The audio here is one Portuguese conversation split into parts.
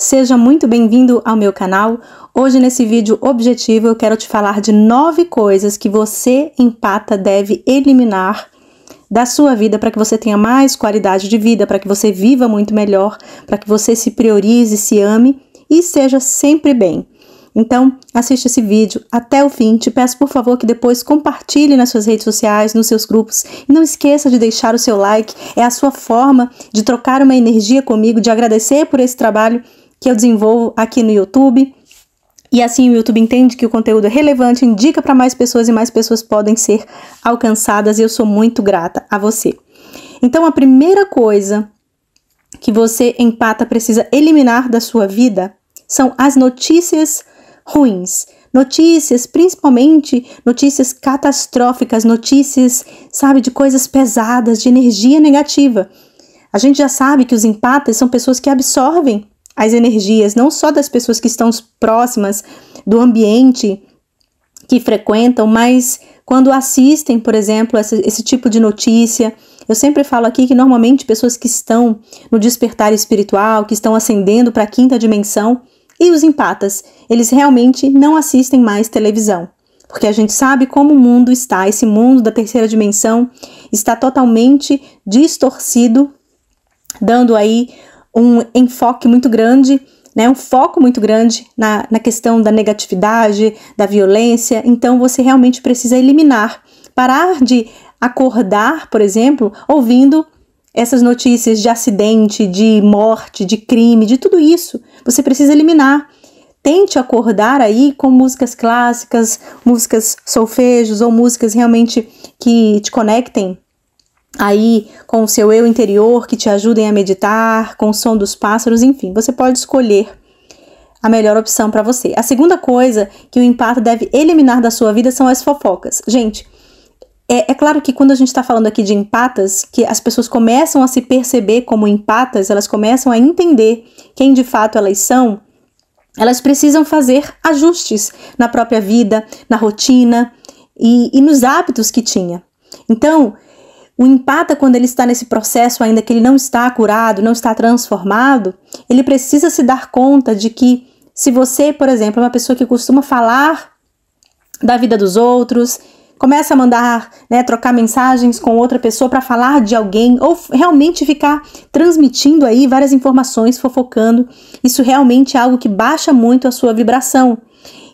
Seja muito bem-vindo ao meu canal. Hoje nesse vídeo objetivo eu quero te falar de nove coisas que você empata deve eliminar da sua vida para que você tenha mais qualidade de vida, para que você viva muito melhor, para que você se priorize, se ame e seja sempre bem. Então, assista esse vídeo até o fim. Te peço, por favor, que depois compartilhe nas suas redes sociais, nos seus grupos. E não esqueça de deixar o seu like. É a sua forma de trocar uma energia comigo, de agradecer por esse trabalho que eu desenvolvo aqui no YouTube. E assim o YouTube entende que o conteúdo é relevante, indica para mais pessoas e mais pessoas podem ser alcançadas. E eu sou muito grata a você. Então, a primeira coisa que você empata precisa eliminar da sua vida são as notícias ruins. Notícias, principalmente notícias catastróficas, notícias, sabe, de coisas pesadas, de energia negativa. A gente já sabe que os empatas são pessoas que absorvem as energias não só das pessoas que estão próximas do ambiente que frequentam, mas quando assistem, por exemplo, essa, esse tipo de notícia. Eu sempre falo aqui que normalmente pessoas que estão no despertar espiritual, que estão ascendendo para a quinta dimensão, e os empatas, eles realmente não assistem mais televisão. Porque a gente sabe como o mundo está, esse mundo da terceira dimensão está totalmente distorcido, dando aí um enfoque muito grande, né, um foco muito grande na, na questão da negatividade, da violência. Então você realmente precisa eliminar, parar de acordar, por exemplo, ouvindo essas notícias de acidente, de morte, de crime, de tudo isso. Você precisa eliminar. Tente acordar aí com músicas clássicas, músicas solfejos ou músicas realmente que te conectem aí com o seu eu interior que te ajudem a meditar, com o som dos pássaros, enfim, você pode escolher a melhor opção para você. A segunda coisa que o empato deve eliminar da sua vida são as fofocas. Gente, é, é claro que quando a gente está falando aqui de empatas, que as pessoas começam a se perceber como empatas, elas começam a entender quem de fato elas são, elas precisam fazer ajustes na própria vida, na rotina e, e nos hábitos que tinha. Então, o empata, quando ele está nesse processo, ainda que ele não está curado, não está transformado, ele precisa se dar conta de que, se você, por exemplo, é uma pessoa que costuma falar da vida dos outros, começa a mandar, né, trocar mensagens com outra pessoa para falar de alguém, ou realmente ficar transmitindo aí várias informações, fofocando, isso realmente é algo que baixa muito a sua vibração.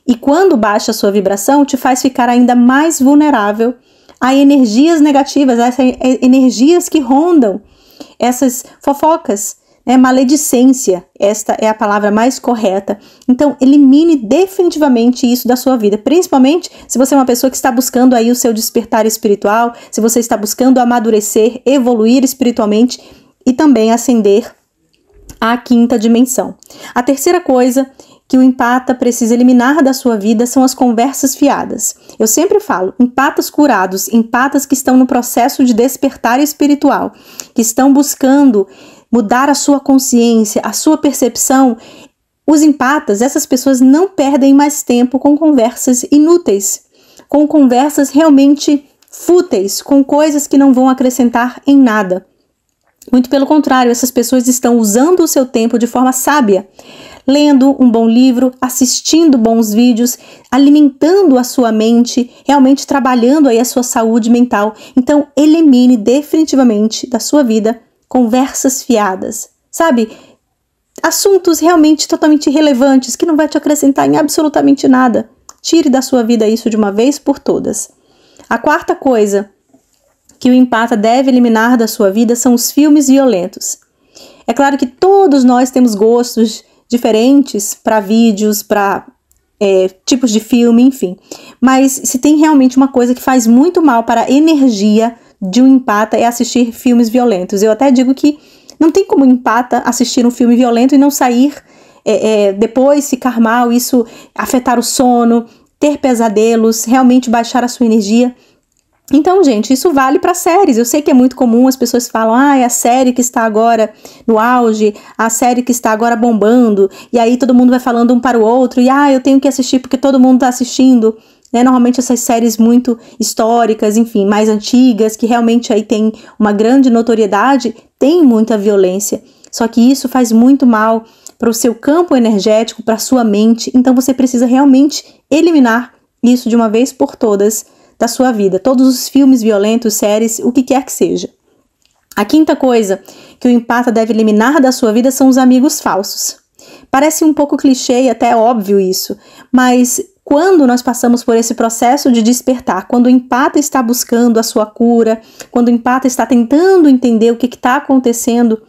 E quando baixa a sua vibração, te faz ficar ainda mais vulnerável Há energias negativas, há energias que rondam essas fofocas, né? maledicência, esta é a palavra mais correta. Então, elimine definitivamente isso da sua vida, principalmente se você é uma pessoa que está buscando aí o seu despertar espiritual, se você está buscando amadurecer, evoluir espiritualmente e também ascender à quinta dimensão. A terceira coisa que o empata precisa eliminar da sua vida são as conversas fiadas. Eu sempre falo, empatas curados, empatas que estão no processo de despertar espiritual, que estão buscando mudar a sua consciência, a sua percepção. Os empatas, essas pessoas não perdem mais tempo com conversas inúteis, com conversas realmente fúteis, com coisas que não vão acrescentar em nada. Muito pelo contrário, essas pessoas estão usando o seu tempo de forma sábia lendo um bom livro, assistindo bons vídeos, alimentando a sua mente, realmente trabalhando aí a sua saúde mental. Então, elimine definitivamente da sua vida conversas fiadas, sabe? Assuntos realmente totalmente irrelevantes que não vai te acrescentar em absolutamente nada. Tire da sua vida isso de uma vez por todas. A quarta coisa que o empata deve eliminar da sua vida são os filmes violentos. É claro que todos nós temos gostos diferentes para vídeos, para é, tipos de filme, enfim. Mas se tem realmente uma coisa que faz muito mal para a energia de um empata é assistir filmes violentos. Eu até digo que não tem como empata assistir um filme violento e não sair é, é, depois, ficar mal, isso afetar o sono, ter pesadelos, realmente baixar a sua energia. Então, gente, isso vale para séries. Eu sei que é muito comum as pessoas falam: "Ah, é a série que está agora no auge, a série que está agora bombando". E aí todo mundo vai falando um para o outro e: "Ah, eu tenho que assistir porque todo mundo está assistindo". Né? Normalmente essas séries muito históricas, enfim, mais antigas, que realmente aí tem uma grande notoriedade, tem muita violência. Só que isso faz muito mal para o seu campo energético, para a sua mente. Então você precisa realmente eliminar isso de uma vez por todas da sua vida, todos os filmes violentos, séries, o que quer que seja. A quinta coisa que o empata deve eliminar da sua vida são os amigos falsos. Parece um pouco clichê e até óbvio isso, mas quando nós passamos por esse processo de despertar, quando o empata está buscando a sua cura, quando o empata está tentando entender o que está acontecendo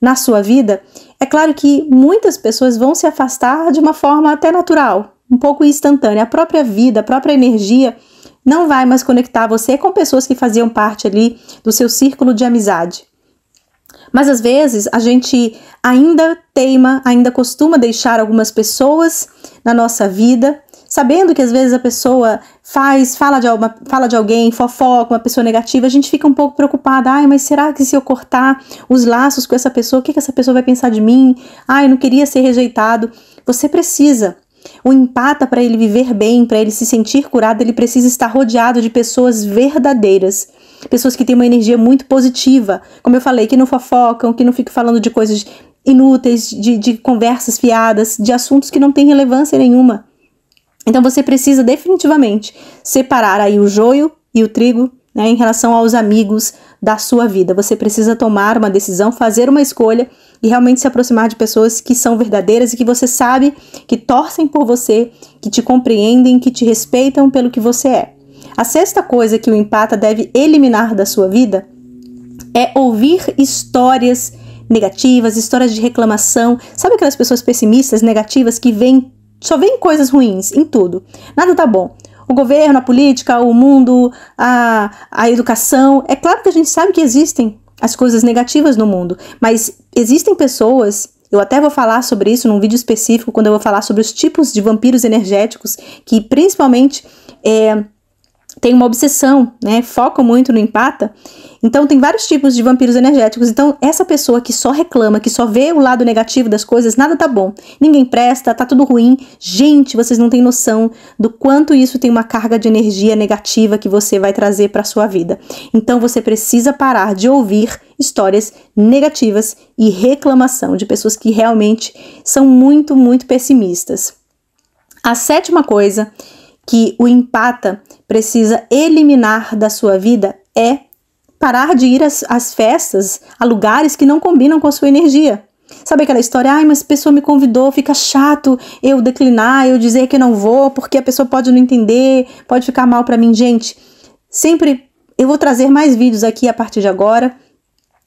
na sua vida, é claro que muitas pessoas vão se afastar de uma forma até natural, um pouco instantânea. A própria vida, a própria energia não vai mais conectar você com pessoas que faziam parte ali do seu círculo de amizade. Mas às vezes a gente ainda teima, ainda costuma deixar algumas pessoas na nossa vida, sabendo que às vezes a pessoa faz, fala de, alguma, fala de alguém, fofoca, uma pessoa negativa, a gente fica um pouco preocupada. Ai, mas será que se eu cortar os laços com essa pessoa, o que, que essa pessoa vai pensar de mim? Ai, eu não queria ser rejeitado. Você precisa o empata, para ele viver bem, para ele se sentir curado, ele precisa estar rodeado de pessoas verdadeiras. Pessoas que têm uma energia muito positiva. Como eu falei, que não fofocam, que não ficam falando de coisas inúteis, de, de conversas fiadas, de assuntos que não têm relevância nenhuma. Então você precisa definitivamente separar aí o joio e o trigo né, em relação aos amigos da sua vida. Você precisa tomar uma decisão, fazer uma escolha e realmente se aproximar de pessoas que são verdadeiras e que você sabe que torcem por você, que te compreendem, que te respeitam pelo que você é. A sexta coisa que o empata deve eliminar da sua vida é ouvir histórias negativas, histórias de reclamação. Sabe aquelas pessoas pessimistas, negativas que vêm só veem coisas ruins em tudo. Nada tá bom. O governo, a política, o mundo, a, a educação. É claro que a gente sabe que existem as coisas negativas no mundo, mas existem pessoas. Eu até vou falar sobre isso num vídeo específico, quando eu vou falar sobre os tipos de vampiros energéticos, que principalmente é, tem uma obsessão, né? Focam muito no empata. Então tem vários tipos de vampiros energéticos. Então essa pessoa que só reclama, que só vê o lado negativo das coisas, nada tá bom. Ninguém presta, tá tudo ruim. Gente, vocês não têm noção do quanto isso tem uma carga de energia negativa que você vai trazer para sua vida. Então você precisa parar de ouvir histórias negativas e reclamação de pessoas que realmente são muito, muito pessimistas. A sétima coisa que o empata precisa eliminar da sua vida é parar de ir às, às festas, a lugares que não combinam com a sua energia. Sabe aquela história? Ai, mas a pessoa me convidou, fica chato eu declinar, eu dizer que não vou, porque a pessoa pode não entender, pode ficar mal para mim. Gente, sempre eu vou trazer mais vídeos aqui a partir de agora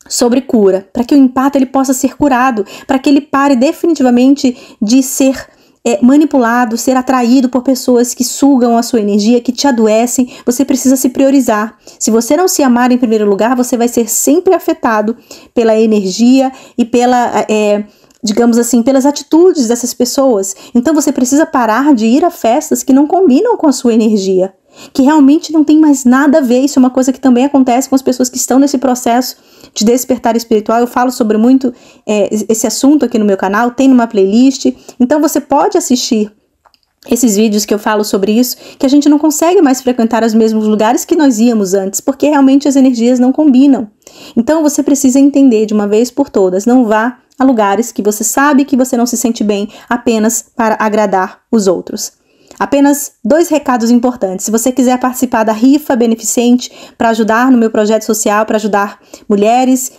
sobre cura, para que o empate ele possa ser curado, para que ele pare definitivamente de ser é, manipulado, ser atraído por pessoas que sugam a sua energia, que te adoecem. Você precisa se priorizar. Se você não se amar em primeiro lugar, você vai ser sempre afetado pela energia e pela. É, digamos assim, pelas atitudes dessas pessoas. Então você precisa parar de ir a festas que não combinam com a sua energia que realmente não tem mais nada a ver. Isso é uma coisa que também acontece com as pessoas que estão nesse processo de despertar espiritual. Eu falo sobre muito é, esse assunto aqui no meu canal, tem numa playlist. Então você pode assistir esses vídeos que eu falo sobre isso, que a gente não consegue mais frequentar os mesmos lugares que nós íamos antes, porque realmente as energias não combinam. Então você precisa entender de uma vez por todas, não vá a lugares que você sabe que você não se sente bem apenas para agradar os outros. Apenas dois recados importantes. Se você quiser participar da rifa beneficente para ajudar no meu projeto social, para ajudar mulheres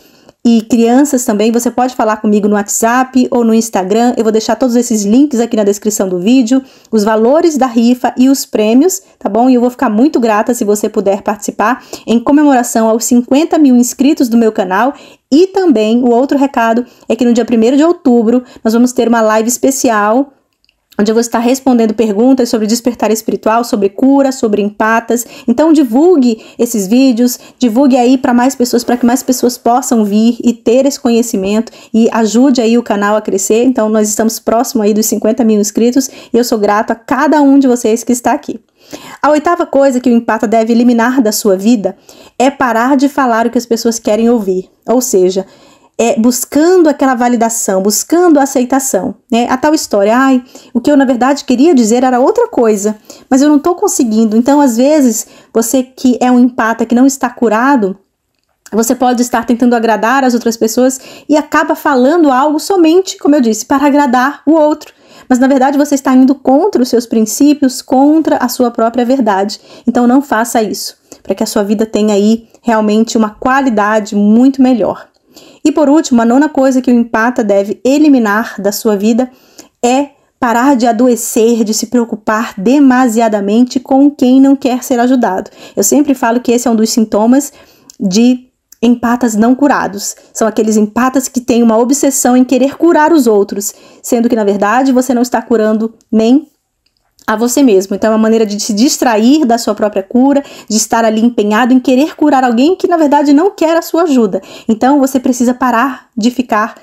e crianças também, você pode falar comigo no WhatsApp ou no Instagram. Eu vou deixar todos esses links aqui na descrição do vídeo, os valores da rifa e os prêmios, tá bom? E eu vou ficar muito grata se você puder participar em comemoração aos 50 mil inscritos do meu canal. E também o outro recado é que no dia 1 de outubro nós vamos ter uma live especial onde eu vou estar respondendo perguntas sobre despertar espiritual, sobre cura, sobre empatas. Então divulgue esses vídeos, divulgue aí para mais pessoas, para que mais pessoas possam vir e ter esse conhecimento e ajude aí o canal a crescer. Então nós estamos próximo aí dos 50 mil inscritos e eu sou grato a cada um de vocês que está aqui. A oitava coisa que o empata deve eliminar da sua vida é parar de falar o que as pessoas querem ouvir. Ou seja, é, buscando aquela validação, buscando a aceitação, né? A tal história, ai, o que eu na verdade queria dizer era outra coisa, mas eu não estou conseguindo. Então, às vezes, você que é um empata, que não está curado, você pode estar tentando agradar as outras pessoas e acaba falando algo somente, como eu disse, para agradar o outro. Mas na verdade você está indo contra os seus princípios, contra a sua própria verdade. Então não faça isso, para que a sua vida tenha aí realmente uma qualidade muito melhor. E por último, a nona coisa que o empata deve eliminar da sua vida é parar de adoecer, de se preocupar demasiadamente com quem não quer ser ajudado. Eu sempre falo que esse é um dos sintomas de empatas não curados. São aqueles empatas que têm uma obsessão em querer curar os outros, sendo que na verdade você não está curando nem a você mesmo. Então é uma maneira de se distrair da sua própria cura, de estar ali empenhado em querer curar alguém que na verdade não quer a sua ajuda. Então você precisa parar de ficar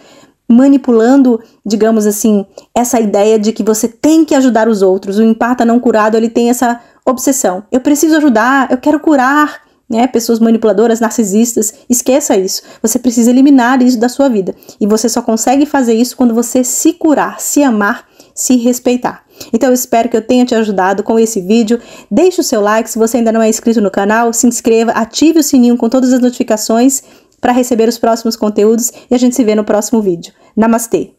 manipulando, digamos assim, essa ideia de que você tem que ajudar os outros. O empata não curado, ele tem essa obsessão. Eu preciso ajudar, eu quero curar, né? Pessoas manipuladoras, narcisistas, esqueça isso. Você precisa eliminar isso da sua vida. E você só consegue fazer isso quando você se curar, se amar, se respeitar. Então eu espero que eu tenha te ajudado com esse vídeo. Deixe o seu like se você ainda não é inscrito no canal, se inscreva, ative o sininho com todas as notificações para receber os próximos conteúdos e a gente se vê no próximo vídeo. Namastê!